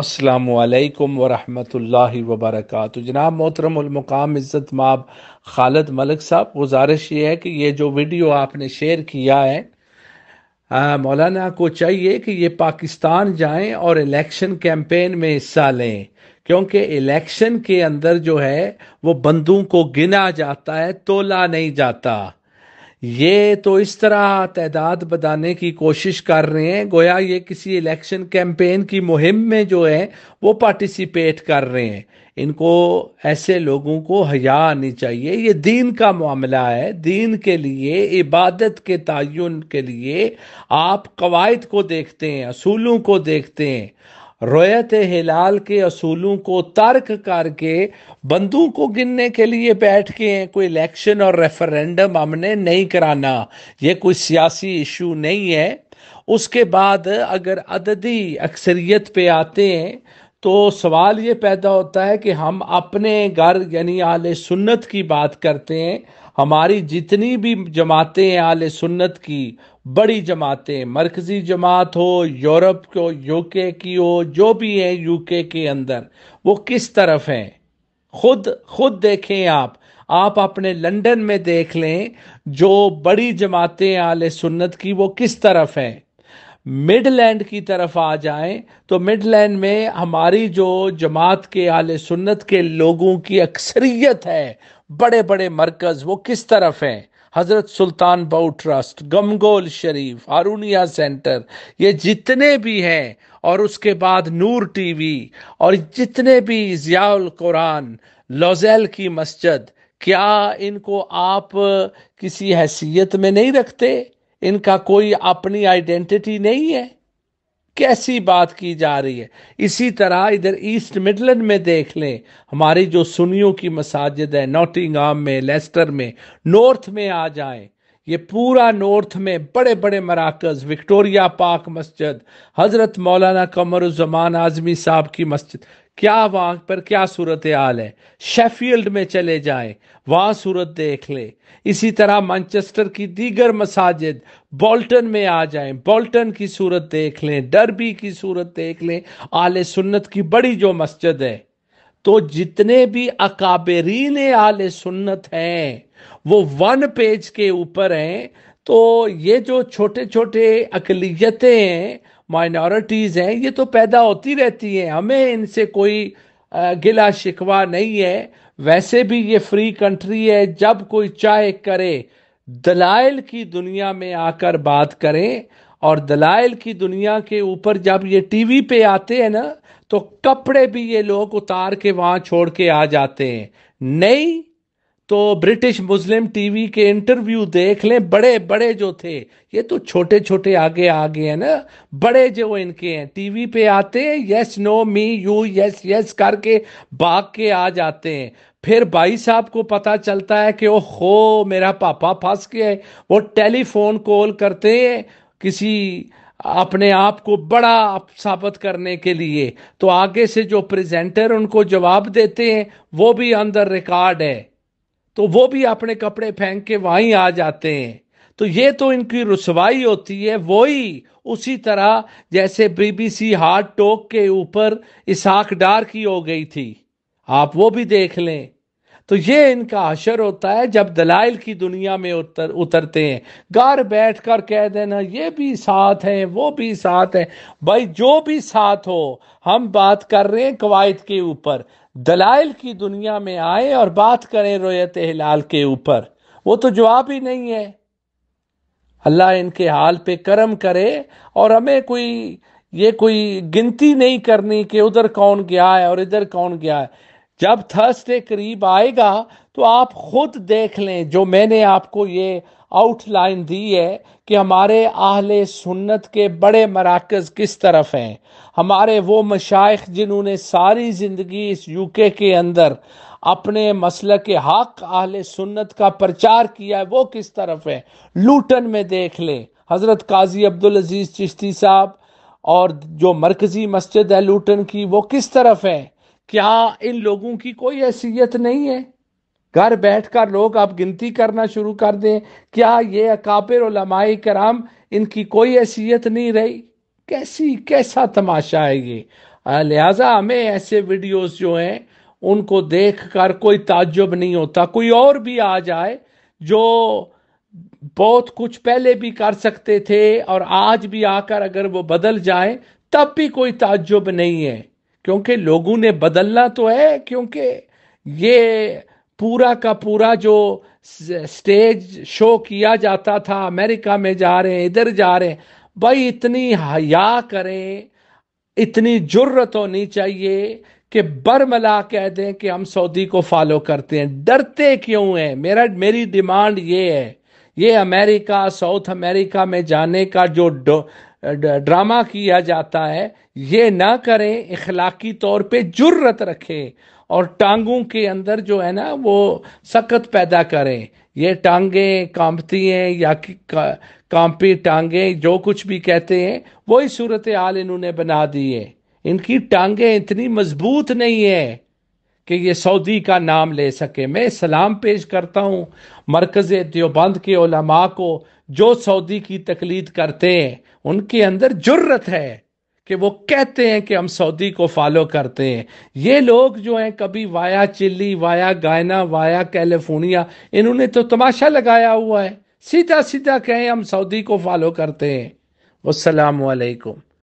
असलकम वरहमल वबरक जनाब मोहतरमकाम इज़्ज़त माब खालद मलिक साहब गुजारिश ये है कि ये जो वीडियो आपने शेयर किया है मौलाना को चाहिए कि ये पाकिस्तान जाएं और इलेक्शन कैंपेन में हिस्सा लें क्योंकि इलेक्शन के अंदर जो है वो बंदूक को गिना जाता है तोला नहीं जाता ये तो इस तरह तादाद बताने की कोशिश कर रहे हैं गोया ये किसी इलेक्शन कैंपेन की मुहिम में जो है वो पार्टिसिपेट कर रहे हैं इनको ऐसे लोगों को हया आनी चाहिए ये दीन का मामला है दीन के लिए इबादत के तयन के लिए आप कवायद को देखते हैं असूलों को देखते हैं रोयत हिलाल के असूलों को तर्क करके बंदू को गिनने के लिए बैठ के हैं कोई इलेक्शन और रेफरेंडम हमने नहीं कराना ये कोई सियासी इशू नहीं है उसके बाद अगर अददी अक्सरियत पे आते हैं तो सवाल ये पैदा होता है कि हम अपने घर यानी आल सुन्नत की बात करते हैं हमारी जितनी भी जमातें हैं आल सुन्नत की बड़ी जमातें मरकजी जमात हो यूरोप को यूके की हो जो भी है यूके के अंदर वो किस तरफ हैं खुद खुद देखें आप आप अपने लंदन में देख लें जो बड़ी जमातें आल सुन्नत की वो किस तरफ हैं मिडलैंड की तरफ आ जाएं तो मिडलैंड में हमारी जो जमात के आले सुन्नत के लोगों की अक्सरियत है बड़े बड़े मरकज़ वो किस तरफ हैं हजरत सुल्तान बाऊ ट्रस्ट गमगोल शरीफ हारूनिया सेंटर ये जितने भी हैं और उसके बाद नूर टीवी और जितने भी जियाउल कुरान लोजेल की मस्जिद क्या इनको आप किसी हैसियत में नहीं रखते इनका कोई अपनी आइडेंटिटी नहीं है कैसी बात की जा रही है इसी तरह इधर ईस्ट मिडलैंड में देख लें हमारी जो सुनियों की मसाजिद है नोटिंगाम में लेस्टर में नॉर्थ में आ जाएं ये पूरा नॉर्थ में बड़े बड़े मराकज विक्टोरिया पाक मस्जिद हज़रत मौलाना कमर उजमान आज़मी साहब की मस्जिद क्या वहां पर क्या सूरत हाल है शेफील्ड में चले जाएं वहां सूरत देख ले इसी तरह मैनचेस्टर की दीगर मसाजिद बोल्टन में आ जाएं बोल्टन की सूरत देख लें डरबी की सूरत देख लें आल सुन्नत की बड़ी जो मस्जिद है तो जितने भी अकाबरीन आल सुन्नत हैं वो वन पेज के ऊपर हैं तो ये जो छोटे छोटे अकलीतें हैं माइनॉरिटीज़ हैं ये तो पैदा होती रहती हैं हमें इनसे कोई गिला शिकवा नहीं है वैसे भी ये फ्री कंट्री है जब कोई चाहे करे दलाइल की दुनिया में आकर बात करें और दलाइल की दुनिया के ऊपर जब ये टीवी पे आते हैं ना तो कपड़े भी ये लोग उतार के वहाँ छोड़ के आ जाते हैं नहीं तो ब्रिटिश मुस्लिम टीवी के इंटरव्यू देख लें बड़े बड़े जो थे ये तो छोटे छोटे आगे आगे हैं ना बड़े जो इनके हैं टीवी पे आते हैं yes no me you yes yes करके भाग के आ जाते हैं फिर भाई साहब को पता चलता है कि हो मेरा पापा फंस गया है वो टेलीफोन कॉल करते हैं किसी अपने आप को बड़ा साबित करने के लिए तो आगे से जो प्रेजेंटर उनको जवाब देते हैं वो भी अंदर रिकॉर्ड है तो वो भी अपने कपड़े फेंक के वहीं आ जाते हैं तो ये तो इनकी रसवाई होती है वही उसी तरह जैसे बीबीसी हार्ड टॉक के ऊपर इसाक डार की हो गई थी आप वो भी देख लें तो ये इनका अशर होता है जब दलाइल की दुनिया में उतर उतरते हैं घर बैठ कर कह देना ये भी साथ हैं वो भी साथ हैं भाई जो भी साथ हो हम बात कर रहे हैं कवायद के ऊपर दलाइल की दुनिया में आए और बात करें रोयत हिलाल के ऊपर वो तो जवाब ही नहीं है अल्लाह इनके हाल पे करम करे और हमें कोई ये कोई गिनती नहीं करनी कि उधर कौन गया है और इधर कौन गया है जब थर्सडे करीब आएगा तो आप खुद देख लें जो मैंने आपको ये आउटलाइन दी है कि हमारे आहले सुन्नत के बड़े मराकज किस तरफ हैं हमारे वो मशाइ जिन्होंने सारी ज़िंदगी इस यूके के अंदर अपने मसल के हक आहले सुन्नत का प्रचार किया है वो किस तरफ है लूटन में देख लें हज़रत काजी अब्दुल अजीज़ चिश्ती साहब और जो मरकज़ी मस्जिद है लूटन की वो किस तरफ है क्या इन लोगों की कोई हैसियत नहीं है घर बैठकर लोग आप गिनती करना शुरू कर दें क्या ये अकाबिर लमाई कराम इनकी कोई हैसियत नहीं रही कैसी कैसा तमाशा है ये लिहाजा हमें ऐसे वीडियोस जो हैं उनको देख कर कोई ताज्जुब नहीं होता कोई और भी आ जाए जो बहुत कुछ पहले भी कर सकते थे और आज भी आकर अगर वो बदल जाए तब भी कोई ताज्जुब नहीं है क्योंकि लोगों ने बदलना तो है क्योंकि ये पूरा का पूरा जो स्टेज शो किया जाता था अमेरिका में जा रहे हैं इधर जा रहे हैं भाई इतनी हया करें इतनी जरूरत होनी चाहिए कि बरमला कह दें कि हम सऊदी को फॉलो करते हैं डरते क्यों हैं मेरा मेरी डिमांड ये है ये अमेरिका साउथ अमेरिका में जाने का जो ड्रामा किया जाता है ये ना करें इखलाकी तौर पे जुर्रत रखें और टांगों के अंदर जो है ना वो सकत पैदा करें ये टांगे कांपती हैं या कि कांपी टांगे जो कुछ भी कहते हैं वही सूरत हाल इन्होंने बना दी है इनकी टांगे इतनी मजबूत नहीं है कि ये सऊदी का नाम ले सके मैं सलाम पेश करता हूँ मरकज़ देवबंद के ओलमा को जो सऊदी की तकलीद करते हैं उनके अंदर जुर्रत है कि वो कहते हैं कि हम सऊदी को फॉलो करते हैं ये लोग जो हैं कभी via Chile via Guyana via California इन्होंने तो तमाशा लगाया हुआ है सीधा सीधा कहें हम सऊदी को फॉलो करते हैं वालेकुम